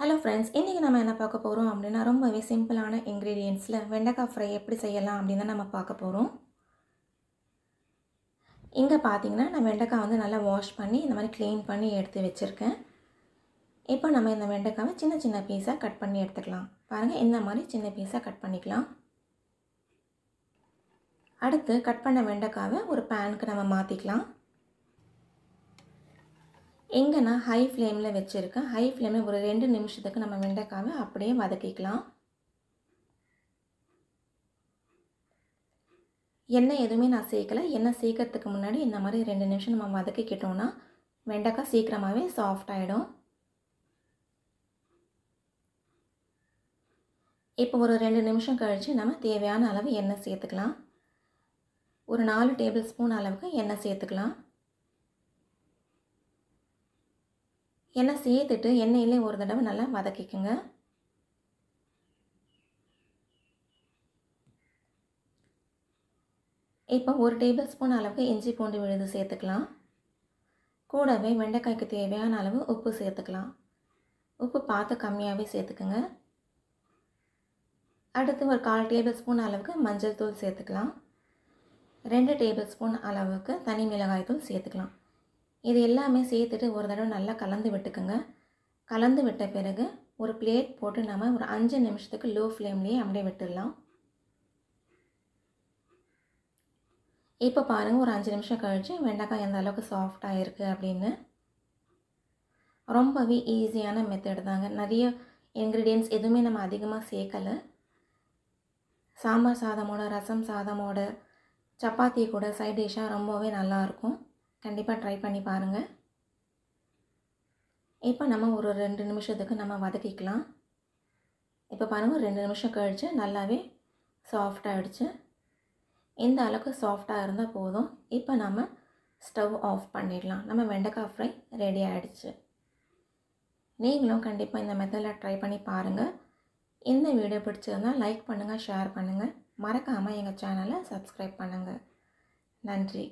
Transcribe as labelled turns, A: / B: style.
A: hello friends இன்றைக்கி நம்ம என்ன பார்க்க போகிறோம் அப்படின்னா ரொம்பவே சிம்பிளான இன்க்ரீடியன்ஸில் வெண்டைக்காய் ஃப்ரை எப்படி செய்யலாம் அப்படின்னு தான் நம்ம பார்க்க போகிறோம் இங்கே பார்த்தீங்கன்னா நான் வெண்டைக்காய் வந்து நல்லா வாஷ் பண்ணி இந்த மாதிரி க்ளீன் பண்ணி எடுத்து வச்சுருக்கேன் இப்போ நம்ம இந்த வெண்டைக்காவை சின்ன சின்ன பீஸாக கட் பண்ணி எடுத்துக்கலாம் பாருங்கள் இந்த மாதிரி சின்ன பீஸாக கட் பண்ணிக்கலாம் அடுத்து கட் பண்ண வெண்டைக்காவை ஒரு பேனுக்கு நம்ம மாற்றிக்கலாம் இங்கே நான் ஹை ஃப்ளேமில் வச்சுருக்கேன் ஹை ஃப்ளேமில் ஒரு ரெண்டு நிமிஷத்துக்கு நம்ம வெண்டைக்காவை அப்படியே வதக்கிக்கலாம் எண்ணெய் எதுவுமே நான் சேர்க்கலை எண்ணெய் சேர்க்கறதுக்கு முன்னாடி இந்த மாதிரி ரெண்டு நிமிஷம் நம்ம வதக்கிக்கிட்டோன்னா வெண்டைக்காய் சீக்கிரமாகவே சாஃப்ட் ஆகிடும் இப்போ ஒரு ரெண்டு நிமிஷம் கழித்து நம்ம தேவையான அளவு எண்ணெய் சேர்த்துக்கலாம் ஒரு நாலு டேபிள் ஸ்பூன் அளவுக்கு எண்ணெய் சேர்த்துக்கலாம் எல்லாம் சேர்த்துட்டு எண்ணெயிலே ஒரு தடவை நல்லா வதக்கிக்குங்க இப்போ ஒரு டேபிள் ஸ்பூன் அளவுக்கு இஞ்சி பூண்டு விழுது சேர்த்துக்கலாம் கூடவே வெண்டைக்காய்க்கு தேவையான அளவு உப்பு சேர்த்துக்கலாம் உப்பு பார்த்து கம்மியாகவே சேர்த்துக்குங்க அடுத்து ஒரு கால் டேபிள் ஸ்பூன் அளவுக்கு மஞ்சள் தூள் சேர்த்துக்கலாம் ரெண்டு டேபிள் ஸ்பூன் அளவுக்கு தனி மிளகாய் தூள் சேர்த்துக்கலாம் இது எல்லாமே சேர்த்துட்டு ஒரு தடவை நல்லா கலந்து விட்டுக்குங்க கலந்து விட்ட பிறகு ஒரு பிளேட் போட்டு நம்ம ஒரு அஞ்சு நிமிஷத்துக்கு லோ ஃப்ளேம்லேயே அப்படியே விட்டுடலாம் இப்போ பாருங்கள் ஒரு அஞ்சு நிமிஷம் கழித்து வெண்டைக்காய் எந்த அளவுக்கு சாஃப்டாக இருக்குது அப்படின்னு ரொம்பவே ஈஸியான மெத்தட் தாங்க நிறைய இன்க்ரீடியன்ஸ் எதுவுமே நம்ம அதிகமாக சேர்க்கலை சாம்பார் சாதமோட ரசம் சாதமோட சப்பாத்தி கூட சைட் டிஷ்ஷாக ரொம்பவே நல்லாயிருக்கும் கண்டிப்பாக ட்ரை பண்ணி பாருங்கள் இப்போ நம்ம ஒரு ரெண்டு நிமிஷத்துக்கு நம்ம வதக்கிக்கலாம் இப்போ பாருங்கள் ரெண்டு நிமிஷம் கழித்து நல்லாவே சாஃப்டாக ஆகிடுச்சு இந்த அளவுக்கு சாஃப்டாக இருந்தால் போதும் இப்போ நம்ம ஸ்டவ் ஆஃப் பண்ணிடலாம் நம்ம வெண்டைக்காய் ஃப்ரை ரெடி ஆகிடுச்சு நீங்களும் கண்டிப்பாக இந்த மெத்தடில் ட்ரை பண்ணி பாருங்கள் இந்த வீடியோ பிடிச்சிருந்தால் லைக் பண்ணுங்கள் ஷேர் பண்ணுங்கள் மறக்காமல் எங்கள் சேனலை சப்ஸ்கிரைப் பண்ணுங்கள் நன்றி